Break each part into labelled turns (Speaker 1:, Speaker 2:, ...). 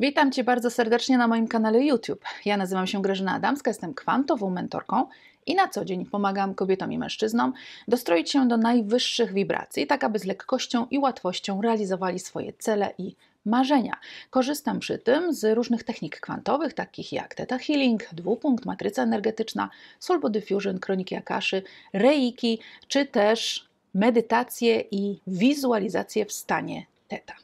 Speaker 1: Witam Cię bardzo serdecznie na moim kanale YouTube. Ja nazywam się Grażyna Adamska, jestem kwantową mentorką i na co dzień pomagam kobietom i mężczyznom dostroić się do najwyższych wibracji, tak aby z lekkością i łatwością realizowali swoje cele i marzenia. Korzystam przy tym z różnych technik kwantowych, takich jak Theta Healing, dwupunkt, matryca energetyczna, Soul Body Fusion, kroniki Akaszy, Reiki, czy też medytacje i wizualizacje w stanie Theta.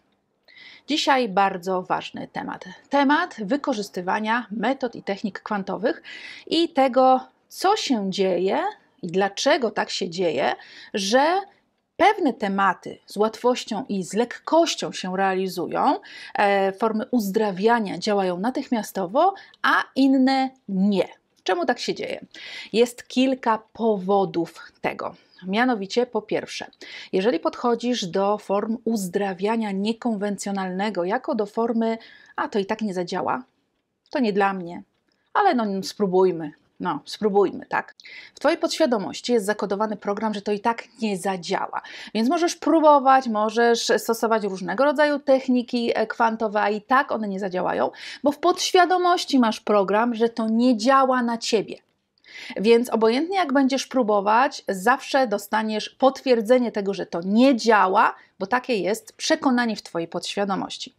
Speaker 1: Dzisiaj bardzo ważny temat. Temat wykorzystywania metod i technik kwantowych i tego, co się dzieje i dlaczego tak się dzieje, że pewne tematy z łatwością i z lekkością się realizują, e, formy uzdrawiania działają natychmiastowo, a inne nie. Czemu tak się dzieje? Jest kilka powodów tego. Mianowicie, po pierwsze, jeżeli podchodzisz do form uzdrawiania niekonwencjonalnego jako do formy, a to i tak nie zadziała, to nie dla mnie, ale no spróbujmy, no, spróbujmy, tak? W Twojej podświadomości jest zakodowany program, że to i tak nie zadziała. Więc możesz próbować, możesz stosować różnego rodzaju techniki e, kwantowe, a i tak one nie zadziałają, bo w podświadomości masz program, że to nie działa na Ciebie. Więc obojętnie jak będziesz próbować, zawsze dostaniesz potwierdzenie tego, że to nie działa, bo takie jest przekonanie w Twojej podświadomości.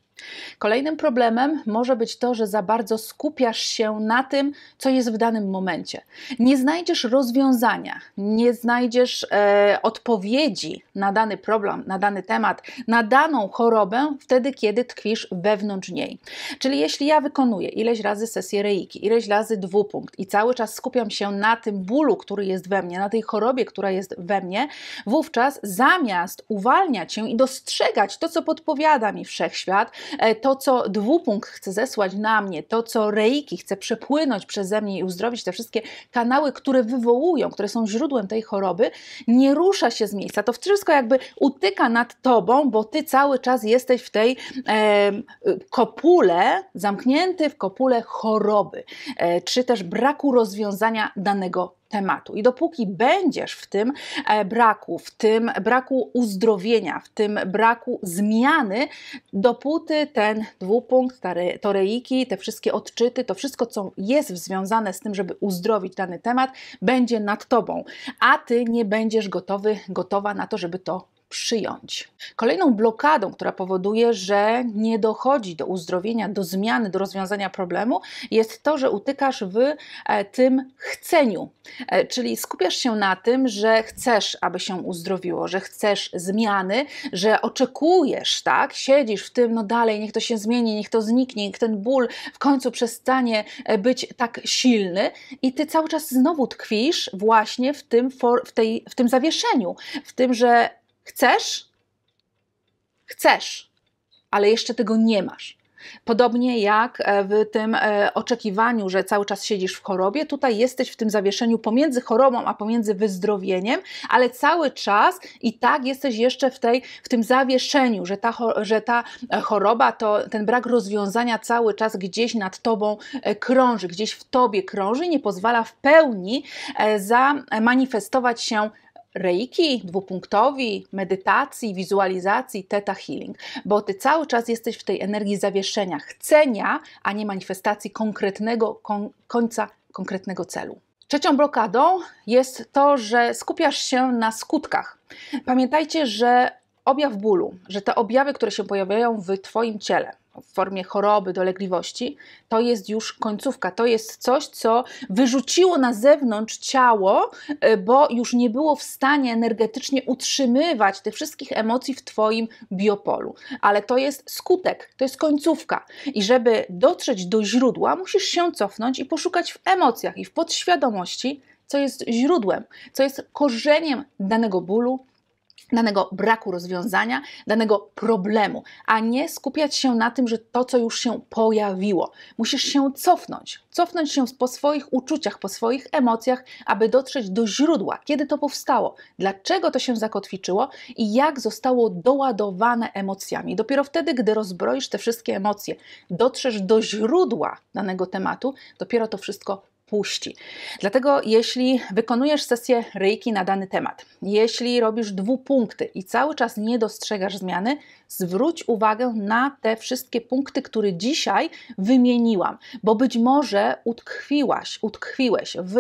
Speaker 1: Kolejnym problemem może być to, że za bardzo skupiasz się na tym, co jest w danym momencie. Nie znajdziesz rozwiązania, nie znajdziesz e, odpowiedzi na dany problem, na dany temat, na daną chorobę wtedy, kiedy tkwisz wewnątrz niej. Czyli jeśli ja wykonuję ileś razy sesję reiki, ileś razy dwupunkt i cały czas skupiam się na tym bólu, który jest we mnie, na tej chorobie, która jest we mnie, wówczas zamiast uwalniać się i dostrzegać to, co podpowiada mi wszechświat, E, to co dwupunkt chce zesłać na mnie, to co reiki chce przepłynąć przeze mnie i uzdrowić te wszystkie kanały, które wywołują, które są źródłem tej choroby, nie rusza się z miejsca. To wszystko jakby utyka nad tobą, bo ty cały czas jesteś w tej e, kopule, zamknięty w kopule choroby, e, czy też braku rozwiązania danego tematu. I dopóki będziesz w tym e, braku, w tym braku uzdrowienia, w tym braku zmiany, dopóty ten dwupunkt, te te wszystkie odczyty, to wszystko, co jest związane z tym, żeby uzdrowić dany temat, będzie nad tobą, a ty nie będziesz gotowy, gotowa na to, żeby to przyjąć. Kolejną blokadą, która powoduje, że nie dochodzi do uzdrowienia, do zmiany, do rozwiązania problemu, jest to, że utykasz w e, tym chceniu. E, czyli skupiasz się na tym, że chcesz, aby się uzdrowiło, że chcesz zmiany, że oczekujesz, tak? Siedzisz w tym, no dalej, niech to się zmieni, niech to zniknie, niech ten ból w końcu przestanie e, być tak silny i ty cały czas znowu tkwisz właśnie w tym, w tej, w tym zawieszeniu, w tym, że Chcesz? Chcesz, ale jeszcze tego nie masz. Podobnie jak e, w tym e, oczekiwaniu, że cały czas siedzisz w chorobie, tutaj jesteś w tym zawieszeniu pomiędzy chorobą a pomiędzy wyzdrowieniem, ale cały czas i tak jesteś jeszcze w, tej, w tym zawieszeniu, że ta, że ta e, choroba, to ten brak rozwiązania cały czas gdzieś nad tobą krąży, gdzieś w tobie krąży i nie pozwala w pełni zamanifestować się reiki, dwupunktowi, medytacji, wizualizacji, teta healing, bo ty cały czas jesteś w tej energii zawieszenia, chcenia, a nie manifestacji konkretnego kon końca, konkretnego celu. Trzecią blokadą jest to, że skupiasz się na skutkach. Pamiętajcie, że objaw bólu, że te objawy, które się pojawiają w Twoim ciele, w formie choroby, dolegliwości, to jest już końcówka. To jest coś, co wyrzuciło na zewnątrz ciało, y, bo już nie było w stanie energetycznie utrzymywać tych wszystkich emocji w Twoim biopolu. Ale to jest skutek, to jest końcówka. I żeby dotrzeć do źródła, musisz się cofnąć i poszukać w emocjach i w podświadomości, co jest źródłem, co jest korzeniem danego bólu, danego braku rozwiązania, danego problemu, a nie skupiać się na tym, że to, co już się pojawiło. Musisz się cofnąć, cofnąć się po swoich uczuciach, po swoich emocjach, aby dotrzeć do źródła, kiedy to powstało, dlaczego to się zakotwiczyło i jak zostało doładowane emocjami. Dopiero wtedy, gdy rozbroisz te wszystkie emocje, dotrzesz do źródła danego tematu, dopiero to wszystko puści. Dlatego jeśli wykonujesz sesję reiki na dany temat, jeśli robisz dwupunkty i cały czas nie dostrzegasz zmiany, zwróć uwagę na te wszystkie punkty, które dzisiaj wymieniłam, bo być może utkwiłaś, utkwiłeś w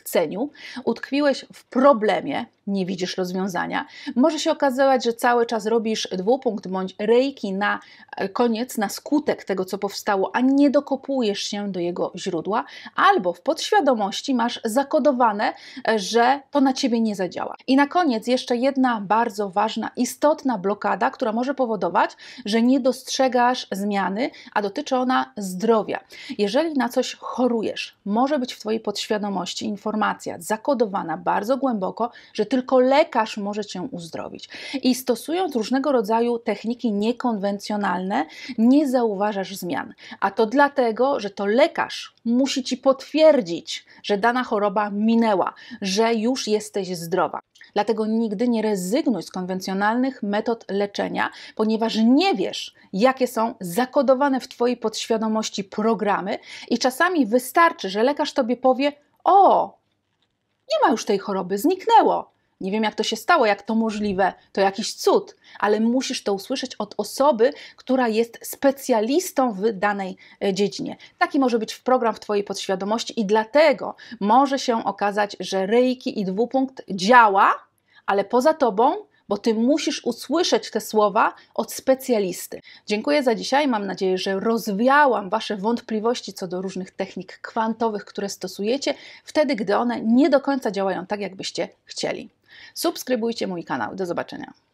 Speaker 1: chceniu, utkwiłeś w problemie, nie widzisz rozwiązania. Może się okazywać, że cały czas robisz dwupunkt bądź rejki na e, koniec, na skutek tego, co powstało, a nie dokopujesz się do jego źródła, albo w podświadomości masz zakodowane, e, że to na ciebie nie zadziała. I na koniec jeszcze jedna bardzo ważna, istotna blokada, która może powodować, że nie dostrzegasz zmiany, a dotyczy ona zdrowia. Jeżeli na coś chorujesz, może być w twojej podświadomości informacja, informacja zakodowana bardzo głęboko, że tylko lekarz może cię uzdrowić. I stosując różnego rodzaju techniki niekonwencjonalne, nie zauważasz zmian. A to dlatego, że to lekarz musi ci potwierdzić, że dana choroba minęła, że już jesteś zdrowa. Dlatego nigdy nie rezygnuj z konwencjonalnych metod leczenia, ponieważ nie wiesz, jakie są zakodowane w Twojej podświadomości programy, i czasami wystarczy, że lekarz Tobie powie: O, nie ma już tej choroby, zniknęło. Nie wiem, jak to się stało, jak to możliwe, to jakiś cud, ale musisz to usłyszeć od osoby, która jest specjalistą w danej e, dziedzinie. Taki może być w program w Twojej podświadomości i dlatego może się okazać, że reiki i dwupunkt działa, ale poza Tobą bo ty musisz usłyszeć te słowa od specjalisty. Dziękuję za dzisiaj. Mam nadzieję, że rozwiałam Wasze wątpliwości co do różnych technik kwantowych, które stosujecie, wtedy, gdy one nie do końca działają tak, jakbyście chcieli. Subskrybujcie mój kanał. Do zobaczenia.